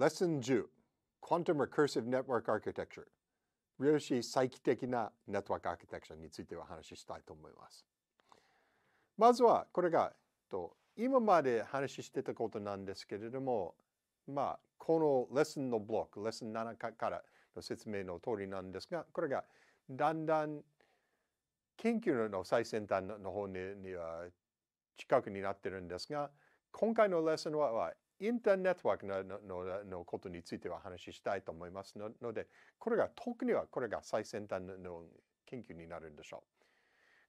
Lesson 10 Quantum Recursive Network Architecture 量子再帰的なネットワークアーキテクチャについてお話ししたいと思います。まずはこれがと今まで話してたことなんですけれどもまあこのレッスンのブロックレッスン7からの説明の通りなんですがこれがだんだん研究の最先端の方にには近くになってるんですが今回のレッスンはインターネットワークののことについては話したいと思いますので、これが特にはこれが最先端の研究になるんでしょう。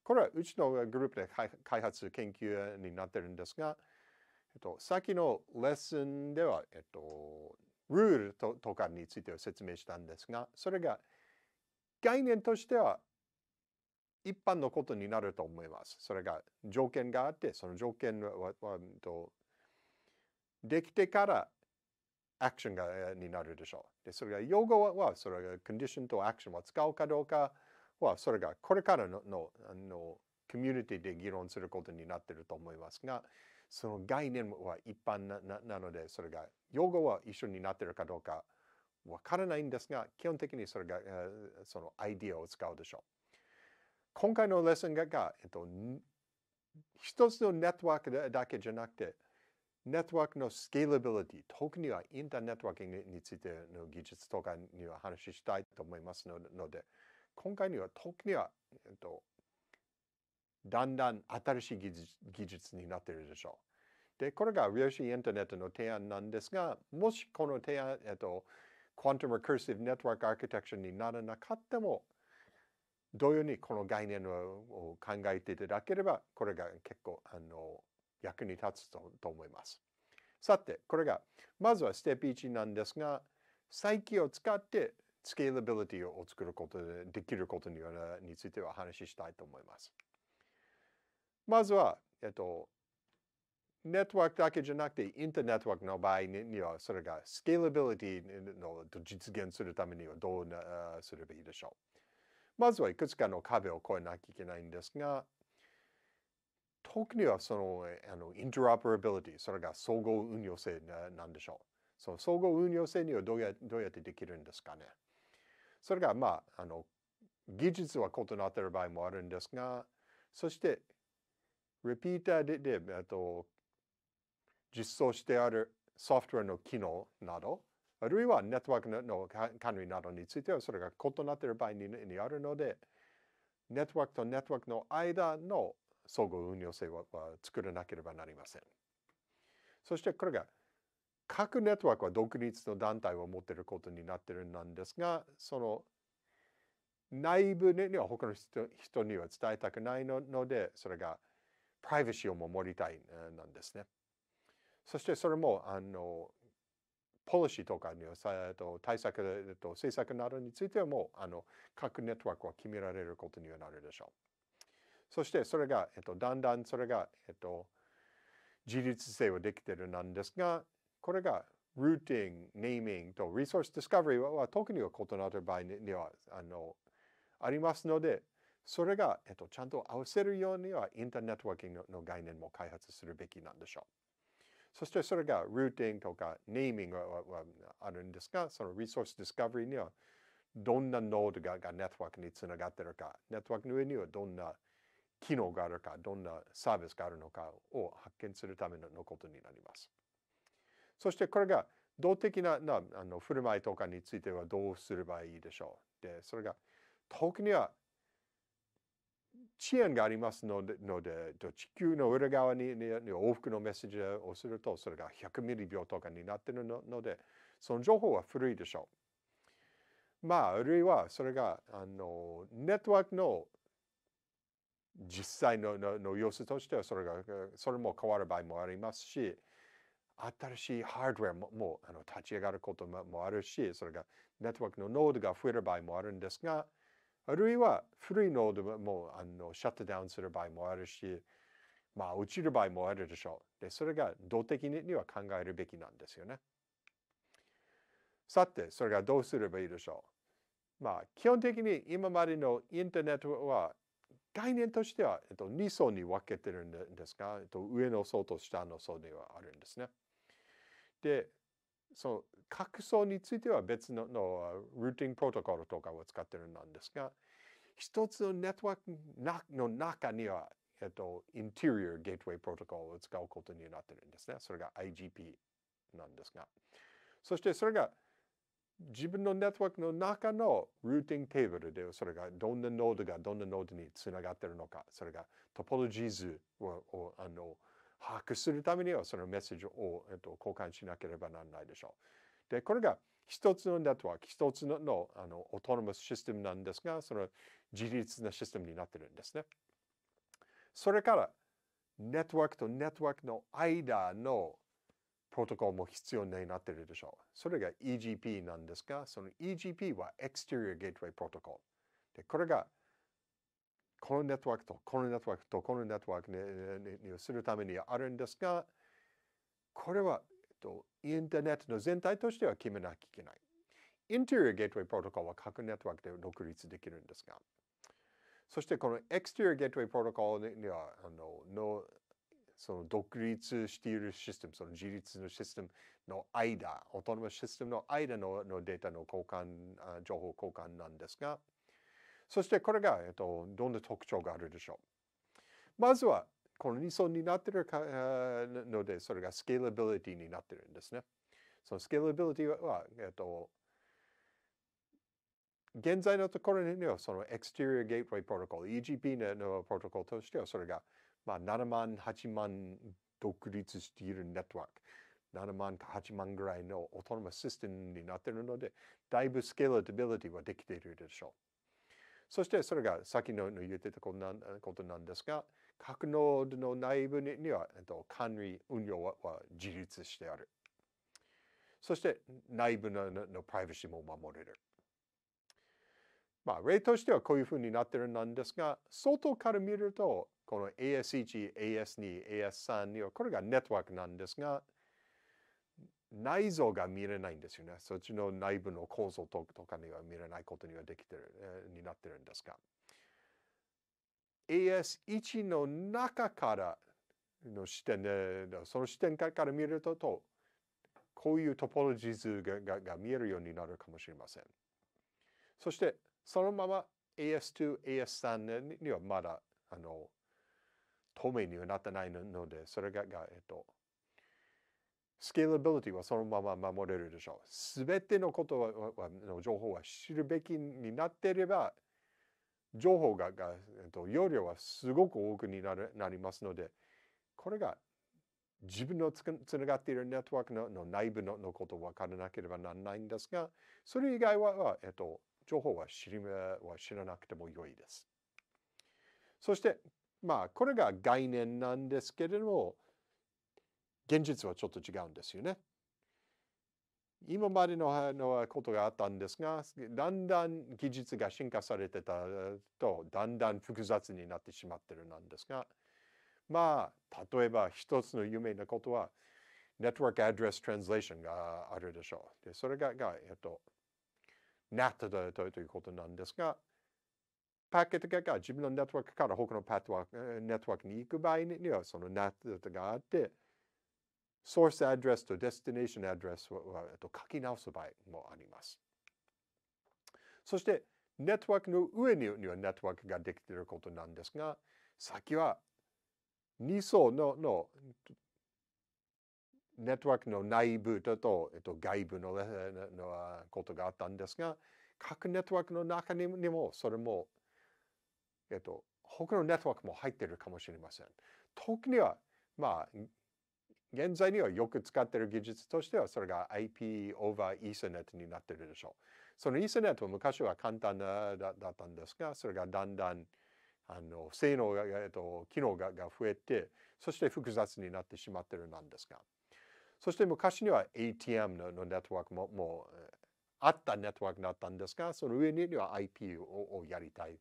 これはうちのグループで開発研究になってるんですが、えっと、先のレッスンでは、えっと、ルールととかについて説明したんですが、それが概念としては一般のことになると思います。それが条件があって、その条件は、はとできてからアクションがになるでしょう。で、それが用語は、それがコンディションとアクションを使うかどうかは、それがこれからののあのコミュニティで議論することになっていると思いますが、その概念は一般なななので、それが用語は一緒になっているかどうかわからないんですが、基本的にそれがそのアイディアを使うでしょう。今回のレッスンが、えっと、一つのネットワークだけじゃなくて、ネットワークのスケーラビリティ、特にはインターネットワーキングについての技術とかには話したいと思いますので、今回には特には、えっと、だんだん新しい技術技術になっているでしょう。で、これが量子インターネットの提案なんですが、もしこの提案、えっと、Quantum Recursive Network Architecture にならなかったも、同様にこの概念を考えていただければ、これが結構、あの、役に立つと思います。さて、これが、まずはステップ1なんですが、再起を使ってスケーラビリティを作ることで、できることにについては話したいと思います。まずは、えっと、ネットワークだけじゃなくて、インターネットワークの場合には、それがスケーラビリティの実現するためにはどうすればいいでしょう。まずはいくつかの壁を越えなきゃいけないんですが、特にはそのあのインターオペラビリティ、それが総合運用性なんでしょう。その総合運用性にはどうやどうやってできるんですかね。それがまああの技術は異なっている場合もあるんですが、そしてリピーターででと実装してあるソフトウェアの機能など、あるいはネットワークの管理などについてはそれが異なっている場合にあるので、ネットワークとネットワークの間の相互運用性は作らなければなりません。そしてこれが各ネットワークは独立の団体を持っていることになっているんですがその内部には他の人には伝えたくないのでそれがプライバシーを守りたいなんですね。そしてそれもあのポリシーとかにと対策と政策などについてはもうあの各ネットワークは決められることにはなるでしょう。そしてそれが、えっと、だんだんそれが、えっと、自律性はできてるなんですが、これがルーティング、ネーミングとリソースディスカバリーは特には異なる場合にはあのありますので、それが、えっと、ちゃんと合わせるようにはインターネットワーキングの概念も開発するべきなんでしょう。そしてそれがルーティングとかネーミングはあるんですが、そのリソースディスカバリーにはどんなノードががネットワークにつながっているか、ネットワークの上にはどんな機能があるか、どんなサービスがあるのかを発見するためのことになります。そしてこれが動的ななあの振る舞いとかについてはどうすればいいでしょう。で、それが特には遅延がありますので、ので地球の裏側に、に往復のメッセージをすると、それが100ミリ秒とかになっているので、その情報は古いでしょう。まあ、あるいはそれがあのネットワークの実際のの様子としてはそれがそれも変わる場合もありますし新しいハードウェアももうあの立ち上がることもあるしそれがネットワークのノードが増える場合もあるんですがあるいは古いノードもあのシャットダウンする場合もあるしまあ落ちる場合もあるでしょう。でそれが動的には考えるべきなんですよね。さてそれがどうすればいいでしょうまあ基本的に今までのインターネットは概念としては、えっと、2層に分けてるんですが、えっと、上の層と下の層にはあるんですね。で、その各層については別ののルーティングプロトコルとかを使ってるんですが、一つのネットワークの中には、えっと、インテリアゲートウェイプロトコルを使うことになってるんですね。それが IGP なんですが。そしてそれが自分のネットワークの中のルーティングテーブルでそれがどんなノードがどんなノードにつながってるのかそれがトポロジー図をあの把握するためにはそのメッセージを、えっと、交換しなければならないでしょう。でこれが一つのネットワーク一つののあのオートノマスシステムなんですがその自立なシステムになってるんですね。それからネットワークとネットワークの間のプロトコルも必要になってるでしょう。それが EGP なんですが、その EGP は Exterior Gateway Protocol。で、これがこのネットワークとこのネットワークとこのネットワークにするためにあるんですが、これは、えっと、インターネットの全体としては決めなきゃいけない。Interior Gateway Protocol は各ネットワークで独立できるんですが、そしてこの Exterior Gateway Protocol にはあののその独立しているシステム、その自立のシステムの間、オートノマシステムの間ののデータの交換、情報交換なんですが、そしてこれが、えっと、どんな特徴があるでしょう。まずは、この2層になってるかので、それがスケーラビリティになってるんですね。そのスケーラビリティは、えっと、現在のところにはそのエクステリアゲートウェイプロトコル、EGP のプロトコルとしてはそれがまあ、7万8万独立しているネットワーク7万か8万ぐらいのオートノマシステムになっているのでだいぶスケーラビリティはできているでしょう。そしてそれがさっきの言ってたことなんですが格納の内部には管理運用は自立してある。そして内部のプライバシーも守れる。まあ、例としてはこういうふうになってるんですが、外から見ると、この AS1、AS2、AS3 は、これがネットワークなんですが、内臓が見れないんですよね。そっちの内部の構造とかには見れないことにはできてる、えー、になってるんですが。AS1 の中からの視点で、その視点から見ると、こういうトポロジー図ががが見えるようになるかもしれません。そして、そのまま AS2、AS3 にはまだあの透明にはなってないので、それがえっと、スケーラビリティはそのまま守れるでしょう。すべてのことはの情報は知るべきになっていれば、情報がが、えっと、容量はすごく多くになるなりますので、これが自分のつつながっているネットワークのの内部ののことを分からなければならないんですが、それ以外は、えっと、情報は知りは知らなくても良いです。そして、まあ、これが概念なんですけれども、現実はちょっと違うんですよね。今までのことがあったんですが、だんだん技術が進化されてたと、だんだん複雑になってしまってるなんですが、まあ、例えば一つの有名なことは、ネットワークアドレストランスレーションがあるでしょう。で、それが、がえっと、なっていただいたということなんですが、パケットが自分のネットワークから他のパットワークネットワークに行く場合には、そのネットがあって、ソースアドレスとデスティネーションアドレスは書き直す場合もあります。そして、ネットワークの上にはネットワークができていることなんですが、先は2層ののネットワークの内部だと、えっと、外部の,、のことがあったんですが、各ネットワークの中にも、それも、えっと、他のネットワークも入ってるかもしれません。特には、まあ、現在にはよく使っている技術としては、それが IP over Ethernet になってるでしょう。その Ethernet は昔は簡単だったんですが、それがだんだんあの性能が、えっと、機能がが増えて、そして複雑になってしまってるなんですが。そして昔には ATM ののネットワークももうあったネットワークだったんですが、その上には IP をやりたい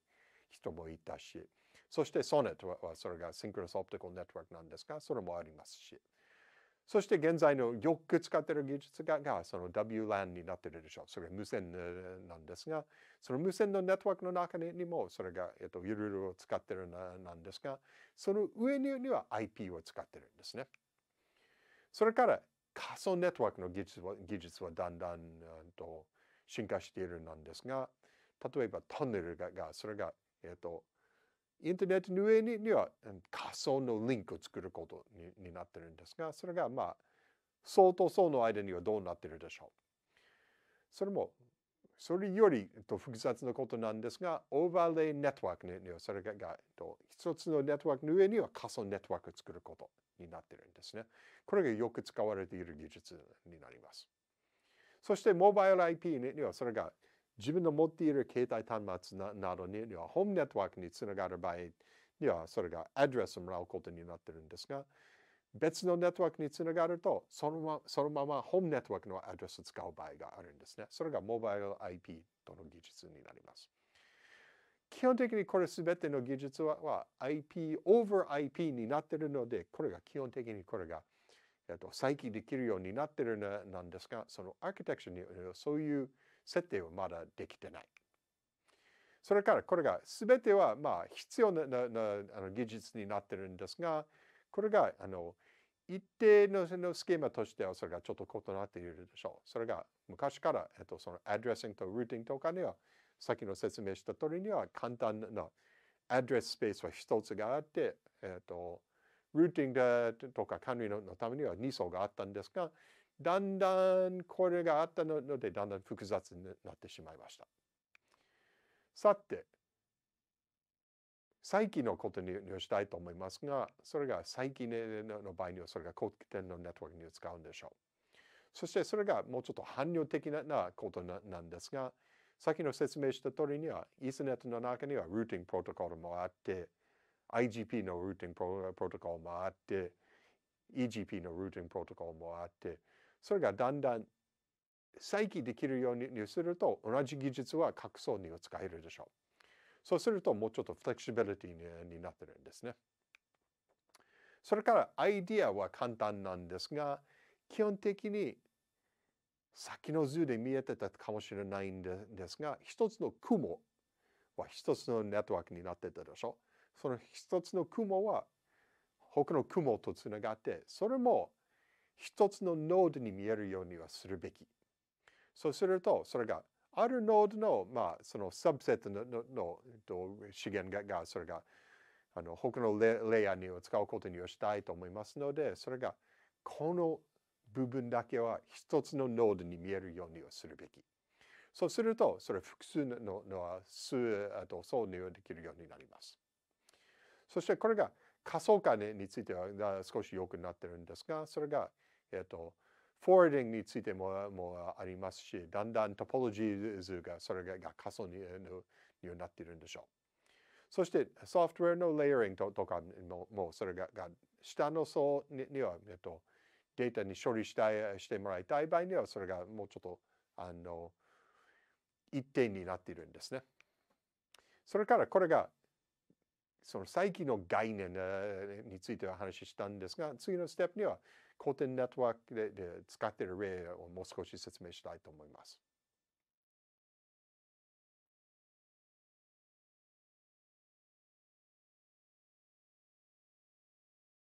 人もいたし、そしてソネットはそれがシンクロスオプティコルネットワークなんですが、それもありますし。そして現在のよく使っている技術ががその WLAN になっているでしょう。それが無線なんですが、その無線のネットワークの中にもそれが、えっと、いろいろ使っているなんですが、その上には IP を使っているんですね。それから仮想ネットワークの技術は技術はだんだんと進化しているなんですが例えばトンネルががそれが、えーと、インターネットの上にには仮想のリンクを作ることにになってるんですがそれがまあ層と層の間にはどうなってるでしょうそれもそれよりと複雑なことなんですが、オーバーレイネットワークには、それががと一つのネットワークの上には仮想ネットワークを作ること。になってるんですね。これがよく使われている技術になります。そして、モバイル IP にはそれが自分の持っている携帯端末などにはホームネットワークにつながる場合にはそれがアドレスをもらうことになってるんですが別のネットワークにつながるとその,、ま、そのままホームネットワークのアドレスを使う場合があるんですね。それがモバイル IP との技術になります。基本的にこれ全ての技術は IP over IP になっているので、これが基本的にこれが、えっと、再起できるようになっているのなんですが、そのアーキテクチャにそういう設定はまだできてない。それからこれが全てはまあ必要なななあの技術になってるんですが、これがあの一定ののスケーマとしてはそれがちょっと異なっているでしょう。それが昔から、えっと、そのアドレッシングとルーティングとかにはさっきの説明した通りには簡単なアドレススペースは一つがあって、えっ、ー、と、ルーティングとか管理のためには2層があったんですが、だんだんこれがあったので、だんだん複雑になってしまいました。さて、再起のことにしたいと思いますが、それが再起の場合には、それが高点のネットワークに使うんでしょう。そしてそれがもうちょっと汎用的なことなんですが、さっきの説明した通りには、イースネットの中にはルーティングプロトコルもあって、IGP のルーティングプロトコルもあって、EGP のルーティングプロトコルもあって、それがだんだん再起できるようにすると、同じ技術は各層に使えるでしょう。そうすると、もうちょっとフレキシビリティになってるんですね。それから、アイディアは簡単なんですが、基本的に先の図で見えてたかもしれないんですが、一つの雲は一つのネットワークになってたでしょ。その一つの雲は他の雲とつながって、それも一つのノードに見えるようにはするべき。そうすると、それがあるノードの、まあ、そのサブセットののの資源がが、それがあの他のレイヤーに使うことにはしたいと思いますので、それがこの部分だけは一つのノードに見えるようにするべき。そうすると、それ複数ののは数あと挿入できるようになります。そしてこれが仮想化については少し良くなってるんですが、それが、えっと、フォーディングについてももありますし、だんだんトポロジー図が、それが仮想にになっているんでしょう。そしてソフトウェアのレイヤリングとかもそれがが下の層には、えっと、データに処理したいしてもらいたい場合にはそれがもうちょっとあの一定になっているんですね。それからこれがその再起の概念については話したんですが次のステップにはコーネットワークで使っている例をもう少し説明したいと思います。